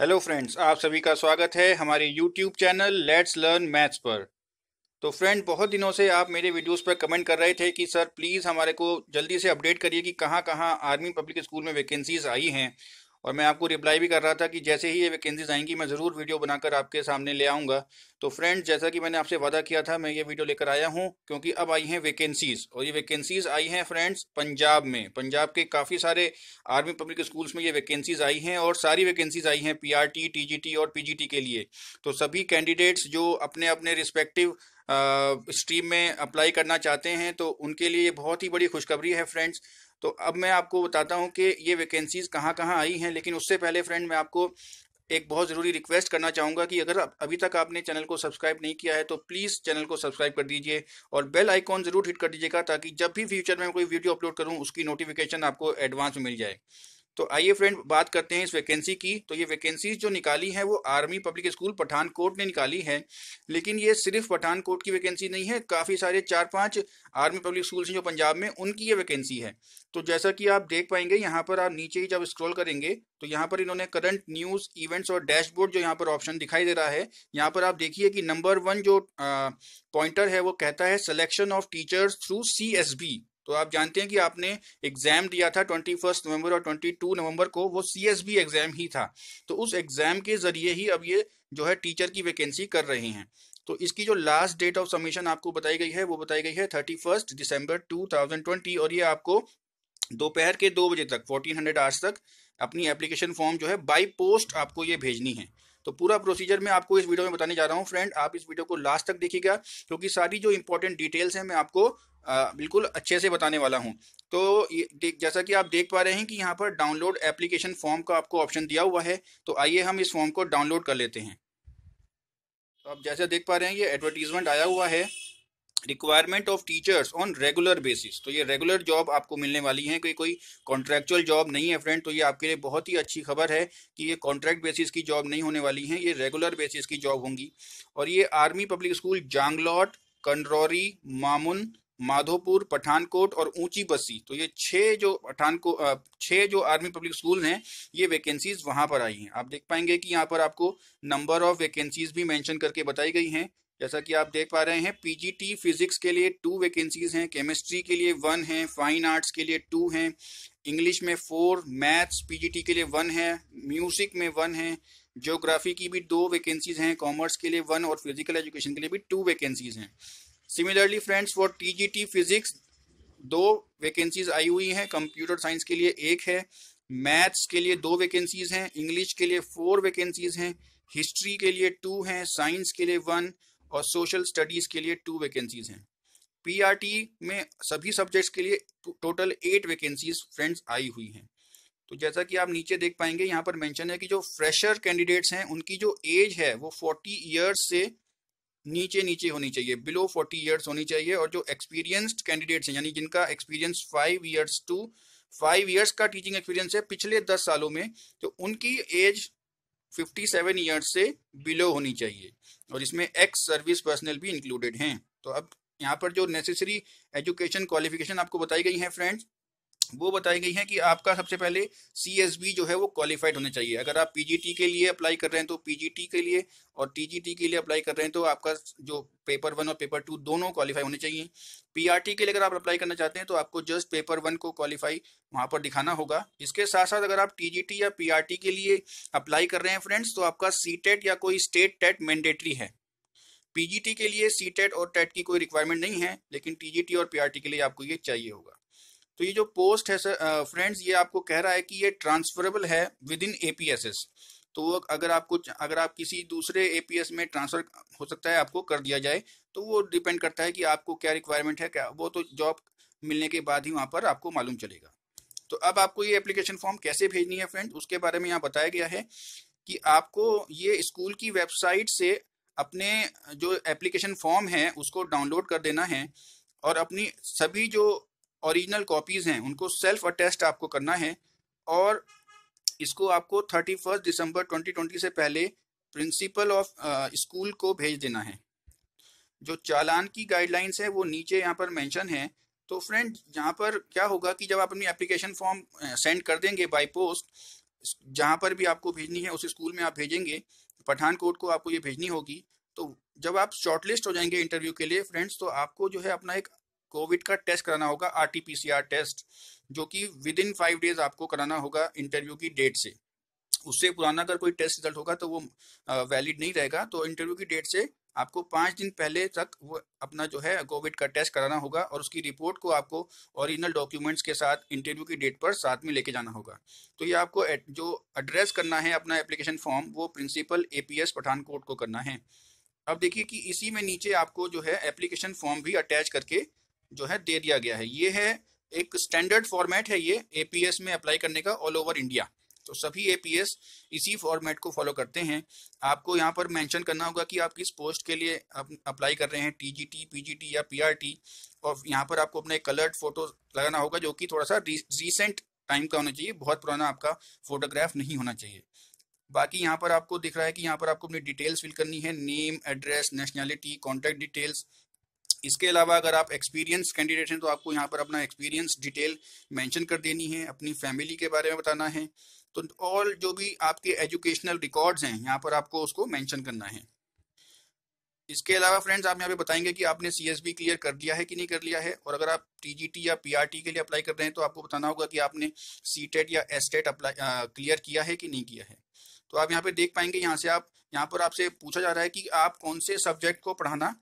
hello friends आप सभी का स्वागत है हमारे YouTube channel let's learn maths पर तो फ्रेंड बहुत दिनों से आप मेरे वीडियोस पर कमेंट कर रहे थे कि सर प्लीज़ हमारे को जल्दी से अपडेट करिए कि कहाँ कहाँ आर्मी पब्लिक स्कूल में वैकेंसीज आई हैं और मैं आपको रिप्लाई भी कर रहा था कि जैसे ही ये वैकेंसीज आएंगी मैं ज़रूर वीडियो बनाकर आपके सामने ले आऊँगा तो फ्रेंड्स जैसा कि मैंने आपसे वादा किया था मैं ये वीडियो लेकर आया हूँ क्योंकि अब आई हैं वैकेंसीज और ये वैकेंसीज आई हैं फ्रेंड्स पंजाब में पंजाब के काफ़ी सारे आर्मी पब्लिक स्कूल्स में ये वैकेंसीज आई हैं और सारी वैकेंसीज आई हैं पी आर टी टी और पी के लिए तो सभी कैंडिडेट्स जो अपने अपने रिस्पेक्टिव स्ट्रीम में अप्लाई करना चाहते हैं तो उनके लिए बहुत ही बड़ी खुशखबरी है फ्रेंड्स तो अब मैं आपको बताता हूँ कि ये वैकेंसीज़ कहाँ कहाँ आई हैं लेकिन उससे पहले फ्रेंड मैं आपको एक बहुत ज़रूरी रिक्वेस्ट करना चाहूँगा कि अगर अभी तक आपने चैनल को सब्सक्राइब नहीं किया है तो प्लीज़ चैनल को सब्सक्राइब कर दीजिए और बेल आइकॉन ज़रूर हिट कर दीजिएगा ताकि जब भी फ्यूचर में कोई वीडियो अपलोड करूँ उसकी नोटिफिकेशन आपको एडवांस में मिल जाए तो आइए फ्रेंड बात करते हैं इस वैकेंसी की तो ये वैकेंसी जो निकाली है वो आर्मी पब्लिक स्कूल पठानकोट ने निकाली है लेकिन ये सिर्फ पठानकोट की वैकेंसी नहीं है काफ़ी सारे चार पांच आर्मी पब्लिक स्कूल हैं जो पंजाब में उनकी ये वैकेंसी है तो जैसा कि आप देख पाएंगे यहाँ पर आप नीचे ही जब स्क्रॉल करेंगे तो यहाँ पर इन्होंने करंट न्यूज़ इवेंट्स और डैशबोर्ड जो यहाँ पर ऑप्शन दिखाई दे रहा है यहाँ पर आप देखिए कि नंबर वन जो पॉइंटर है वो कहता है selection of teachers through C तो आप जानते हैं कि आपने एग्जाम दिया था ट्वेंटी फर्स्ट नवंबर और ट्वेंटी टू नवंबर को वो सी एस बी एग्जाम ही था तो उस एग्जाम के जरिए ही अब ये जो है टीचर की वैकेंसी कर रहे हैं तो इसकी जो लास्ट डेट ऑफ सबमिशन आपको बताई गई है वो बताई गई है थर्टी फर्स्ट दिसंबर टू थाउजेंड ट्वेंटी और ये आपको दोपहर के दो बजे तक फोर्टीन हंड्रेड आवर्स तक अपनी एप्लीकेशन फॉर्म जो है बाई पोस्ट आपको ये भेजनी है तो पूरा प्रोसीजर मैं आपको इस वीडियो में बताने जा रहा हूँ फ्रेंड आप इस वीडियो को लास्ट तक देखिएगा क्योंकि सारी जो इंपॉर्टेंट डिटेल्स हैं मैं आपको बिल्कुल अच्छे से बताने वाला हूँ तो ये जैसा कि आप देख पा रहे हैं कि यहाँ पर डाउनलोड एप्लीकेशन फॉर्म का आपको ऑप्शन दिया हुआ है तो आइए हम इस फॉर्म को डाउनलोड कर लेते हैं तो आप जैसे देख पा रहे हैं ये एडवर्टीजमेंट आया हुआ है requirement of teachers on regular basis तो ये रेगुलर जॉब आपको मिलने वाली है कोई कोई कॉन्ट्रेक्चुअल जॉब नहीं है फ्रेंड तो ये आपके लिए बहुत ही अच्छी खबर है कि ये कॉन्ट्रैक्ट बेसिस की जॉब नहीं होने वाली है ये रेगुलर बेसिस की जॉब होंगी और ये army public school Janglot Kandrori Mamun Madhopur Pathankot और ऊंची बस्सी तो ये छह जो पठानकोट छः जो आर्मी पब्लिक स्कूल हैं ये वैकेंसीज वहां पर आई हैं आप देख पाएंगे कि यहाँ पर आपको नंबर ऑफ वैकेंसीज भी मेंशन करके बताई गई हैं जैसा कि आप देख पा रहे हैं पीजीटी फिजिक्स के लिए टू वैकेंसीज हैं केमिस्ट्री के लिए वन है फाइन आर्ट्स के लिए टू हैं इंग्लिश में फोर मैथ्स पीजीटी के लिए वन है म्यूजिक में वन है ज्योग्राफी की भी दो वैकेंसीज हैं कॉमर्स के लिए वन और फिजिकल एजुकेशन के लिए भी टू वैकेंसीज हैं similarly friends for T physics दो वैकेंसीज आई हुई हैं कंप्यूटर साइंस के लिए एक है मैथ्स के लिए दो वैकेंसीज हैं इंग्लिश के लिए फोर वैकेंसीज हैं हिस्ट्री के लिए टू हैं साइंस के लिए वन और सोशल स्टडीज के लिए टू वैकेंसीज हैं पी में सभी सब्जेक्ट्स के लिए टोटल एट वैकेंसीज फ्रेंड्स आई हुई हैं तो जैसा कि आप नीचे देख पाएंगे यहाँ पर मेंशन है कि जो फ्रेशर कैंडिडेट्स हैं उनकी जो एज है वो फोर्टी ईयर्स से नीचे नीचे होनी चाहिए बिलो फोर्टी ईयर्स होनी चाहिए और जो एक्सपीरियंस्ड कैंडिडेट्स हैं यानी जिनका experience five years two five years का टीचिंग एक्सपीरियंस है पिछले दस सालों में तो उनकी एज फिफ्टी सेवन ईयर्स से बिलो होनी चाहिए और इसमें एक्स सर्विस पर्सनल भी इंक्लूडेड हैं तो अब यहाँ पर जो नेसेसरी एजुकेशन क्वालिफिकेशन आपको बताई गई है फ्रेंड्स वो बताई गई है कि आपका सबसे पहले सी जो है वो क्वालिफाइड होना चाहिए अगर आप टी के लिए अप्लाई कर रहे हैं तो टी के लिए और टी के लिए अप्लाई कर रहे हैं तो आपका जो पेपर वन और पेपर टू दोनों क्वालिफाई होने चाहिए टी के लिए अगर आप अप्लाई करना चाहते हैं तो आपको जस्ट पेपर वन को क्वालिफाई वहाँ पर दिखाना होगा इसके साथ साथ अगर आप टी या टी के लिए अप्लाई कर रहे हैं फ्रेंड्स तो आपका सी e या कोई स्टेट टेट मैंडेटरी है टी के लिए सी e और टेट e की कोई रिक्वायरमेंट नहीं है लेकिन टी और टी के लिए आपको ये चाहिए होगा तो ये जो पोस्ट है सर फ्रेंड्स ये आपको कह रहा है कि ये ट्रांसफरेबल है विद इन ए तो अगर आपको अगर आप किसी दूसरे ए में ट्रांसफर हो सकता है आपको कर दिया जाए तो वो डिपेंड करता है कि आपको क्या रिक्वायरमेंट है क्या वो तो जॉब मिलने के बाद ही वहाँ पर आपको मालूम चलेगा तो अब आपको ये एप्लीकेशन फॉर्म कैसे भेजनी है फ्रेंड उसके बारे में यहाँ बताया गया है कि आपको ये स्कूल की वेबसाइट से अपने जो एप्लीकेशन फॉर्म है उसको डाउनलोड कर देना है और अपनी सभी जो ओरिजिनल कॉपीज़ हैं उनको सेल्फ अटेस्ट आपको करना है और इसको आपको थर्टी फर्स्ट दिसंबर ट्वेंटी ट्वेंटी से पहले प्रिंसिपल ऑफ स्कूल को भेज देना है जो चालान की गाइडलाइंस है वो नीचे यहाँ पर मेंशन है तो फ्रेंड यहाँ पर क्या होगा कि जब आप अपनी एप्लीकेशन फॉर्म सेंड कर देंगे बाय पोस्ट जहाँ पर भी आपको भेजनी है उस स्कूल में आप भेजेंगे पठानकोट को आपको ये भेजनी होगी तो जब आप शॉर्टलिस्ट हो जाएंगे इंटरव्यू के लिए फ्रेंड्स तो आपको जो है अपना एक कोविड का टेस्ट कराना होगा आरटीपीसीआर टेस्ट जो कि विद इन फाइव डेज आपको कराना होगा इंटरव्यू की डेट से उससे पुराना अगर कोई टेस्ट रिजल्ट होगा तो वो वैलिड नहीं रहेगा तो इंटरव्यू की डेट से आपको पाँच दिन पहले तक वो अपना जो है कोविड का टेस्ट कराना होगा और उसकी रिपोर्ट को आपको ओरिजिनल डॉक्यूमेंट्स के साथ इंटरव्यू की डेट पर साथ में लेके जाना होगा तो ये आपको जो एड्रेस करना है अपना एप्लीकेशन फॉर्म वो प्रिंसिपल एपीएस पठानकोट को करना है अब देखिए कि इसी में नीचे आपको जो है एप्लीकेशन फॉर्म भी अटैच करके जो है दे दिया गया है ये है एक स्टैंडर्ड फॉर्मेट है ये एपीएस में अप्लाई करने का ऑल ओवर इंडिया तो सभी एपीएस इसी फॉर्मेट को फॉलो करते हैं आपको यहाँ पर मेंशन करना होगा कि आप किस पोस्ट के लिए आप अप्लाई कर रहे हैं टीजीटी पीजीटी या पीआरटी और यहाँ पर आपको अपने कलर्ड फोटो लगाना होगा जो कि थोड़ा सा रिसेंट टाइम का होना चाहिए बहुत पुराना आपका फोटोग्राफ नहीं होना चाहिए बाकी यहाँ पर आपको दिख रहा है कि यहाँ पर आपको अपनी डिटेल्स फिल करनी है name address nationality contact details इसके अलावा अगर आप एक्सपीरियंस कैंडिडेट हैं तो आपको यहाँ पर अपना एक्सपीरियंस डिटेल मेंशन कर देनी है अपनी फैमिली के बारे में बताना है तो ऑल जो भी आपके एजुकेशनल रिकॉर्ड्स हैं यहाँ पर आपको उसको मेंशन करना है इसके अलावा फ्रेंड्स आप यहाँ पे बताएंगे कि आपने सी एस बी क्लियर कर लिया है कि नहीं कर लिया है और अगर आप टी जी टी या पी आर टी के लिए अप्लाई कर रहे हैं तो आपको बताना होगा कि आपने सी टेट e या एस टेट अप्लाई क्लियर किया है कि नहीं किया है तो आप यहाँ पे देख पाएंगे यहाँ से आप यहाँ पर आपसे पूछा जा रहा है कि आप कौन से सब्जेक्ट को पढ़ाना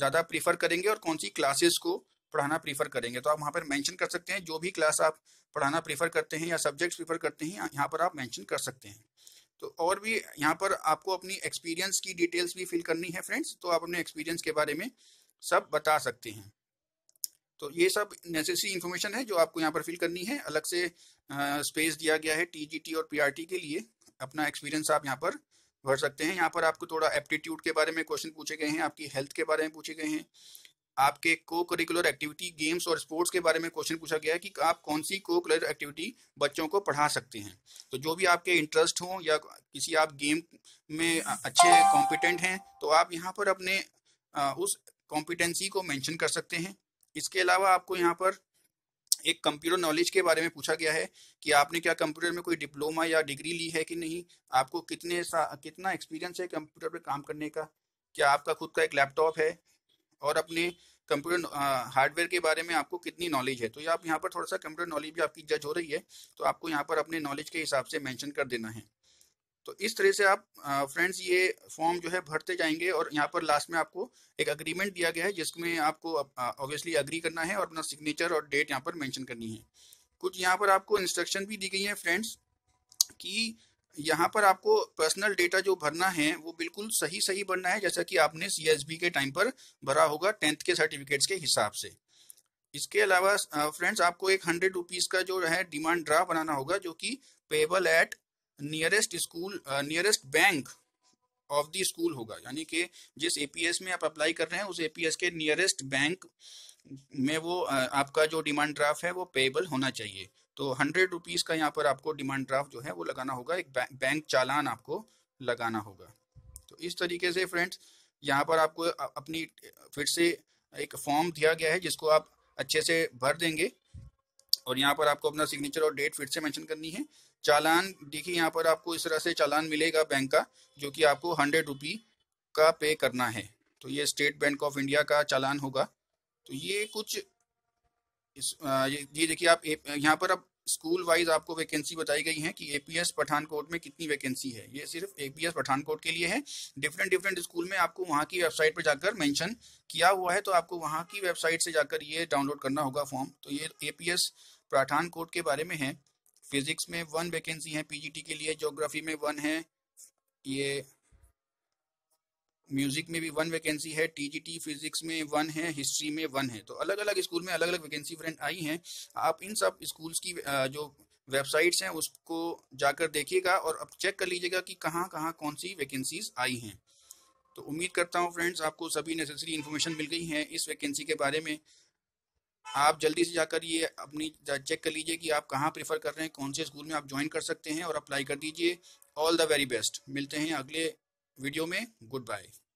ज़्यादा प्रीफर करेंगे और कौन सी क्लासेस को पढ़ाना प्रीफर करेंगे तो आप वहाँ पर मेंशन कर सकते हैं जो भी क्लास आप पढ़ाना प्रीफर करते हैं या सब्जेक्ट्स प्रीफर करते हैं यहाँ पर आप मेंशन कर सकते हैं तो और भी यहाँ पर आपको अपनी एक्सपीरियंस की डिटेल्स भी फिल करनी है फ्रेंड्स तो आप अपने एक्सपीरियंस के बारे में सब बता सकते हैं तो ये सब नेसेसरी इन्फॉर्मेशन है जो आपको यहाँ पर फिल करनी है अलग से स्पेस दिया गया है टीजीटी और पीआरटी के लिए अपना एक्सपीरियंस आप यहाँ पर भर सकते हैं यहाँ पर आपको थोड़ा एप्टीट्यूड के बारे में क्वेश्चन पूछे गए हैं आपकी हेल्थ के बारे में पूछे गए हैं आपके को करिकुलर एक्टिविटी गेम्स और स्पोर्ट्स के बारे में क्वेश्चन पूछा गया है कि आप कौन सी को करिकुलर एक्टिविटी बच्चों को पढ़ा सकते हैं तो जो भी आपके इंटरेस्ट हों या किसी आप गेम में अच्छे कॉम्पिटेंट हैं तो आप यहाँ पर अपने उस कॉम्पिटेंसी को मैंशन कर सकते हैं इसके अलावा आपको यहाँ पर एक कंप्यूटर नॉलेज के बारे में पूछा गया है कि आपने क्या कंप्यूटर में कोई डिप्लोमा या डिग्री ली है कि नहीं आपको कितने कितना एक्सपीरियंस है कंप्यूटर पर काम करने का क्या आपका खुद का एक लैपटॉप है और अपने कंप्यूटर हार्डवेयर के बारे में आपको कितनी नॉलेज है तो आप यहाँ पर थोड़ा सा कंप्यूटर नॉलेज भी आपकी जज हो रही है तो आपको यहाँ पर अपने नॉलेज के हिसाब से मैंशन कर देना है तो इस तरह से आप फ्रेंड्स ये फॉर्म जो है भरते जाएंगे और यहाँ पर लास्ट में आपको एक अग्रीमेंट दिया गया है जिसमें आपको ऑब्वियसली अग्री करना है और अपना सिग्नेचर और डेट यहाँ पर मेंशन करनी है कुछ यहाँ पर आपको इंस्ट्रक्शन भी दी गई है फ्रेंड्स कि यहाँ पर आपको पर्सनल डेटा जो भरना है वो बिल्कुल सही सही भरना है जैसा कि आपने सी के टाइम पर भरा होगा टेंथ के सर्टिफिकेट्स के हिसाब से इसके अलावा फ्रेंड्स आपको एक हंड्रेड रुपीज़ का जो है डिमांड ड्राफ्ट बनाना होगा जो कि payable at nearest school nearest bank of the school होगा यानी कि जिस एपीएस में आप अप्लाई कर रहे हैं उस एपीएस के नियरेस्ट बैंक में वो uh, आपका जो डिमांड ड्राफ्ट है वो पेबल होना चाहिए तो हंड्रेड रुपीज़ का यहाँ पर आपको डिमांड ड्राफ्ट जो है वो लगाना होगा एक बैंक चालान आपको लगाना होगा तो इस तरीके से फ्रेंड्स यहाँ पर आपको अपनी फिर से एक फॉर्म दिया गया है जिसको आप अच्छे से भर देंगे और यहाँ पर आपको अपना सिग्नेचर और डेट फिर से मेंशन करनी है चालान देखिए यहाँ पर आपको इस तरह से चालान मिलेगा बैंक का जो कि आपको हंड्रेड रुपी का पे करना है तो ये स्टेट बैंक ऑफ इंडिया का चालान होगा तो ये कुछ इस आ, ये, ये देखिए आप यहाँ पर अब स्कूल वाइज आपको वैकेंसी बताई गई है कि एपीएस पठानकोट में कितनी वैकेंसी है ये सिर्फ एपीएस पठानकोट के लिए है डिफरेंट डिफरेंट स्कूल में आपको वहाँ की वेबसाइट पर जाकर मेंशन किया हुआ है तो आपको वहाँ की वेबसाइट से जाकर ये डाउनलोड करना होगा फॉर्म तो ये एपीएस पठानकोट के बारे में है फिजिक्स में वन वैकेंसी है पीजीटी के लिए ज्योग्राफी में वन है ये म्यूजिक में भी वन वैकेंसी है टीजीटी फिजिक्स में वन है हिस्ट्री में वन है तो अलग अलग स्कूल में अलग अलग वैकेंसी फ्रेंड आई हैं आप इन सब स्कूल्स की जो वेबसाइट्स हैं उसको जाकर देखिएगा और अब चेक कर लीजिएगा कि कहाँ कहाँ कौन सी वैकेंसीज आई हैं तो उम्मीद करता हूँ फ्रेंड्स आपको सभी नेसेसरी इन्फॉर्मेशन मिल गई है इस वैकेंसी के बारे में आप जल्दी से जाकर ये अपनी चेक कर लीजिए कि आप कहाँ प्रेफर कर रहे हैं कौन से स्कूल में आप ज्वाइन कर सकते हैं और अप्लाई कर दीजिए ऑल द वेरी बेस्ट मिलते हैं अगले वीडियो में गुड बाय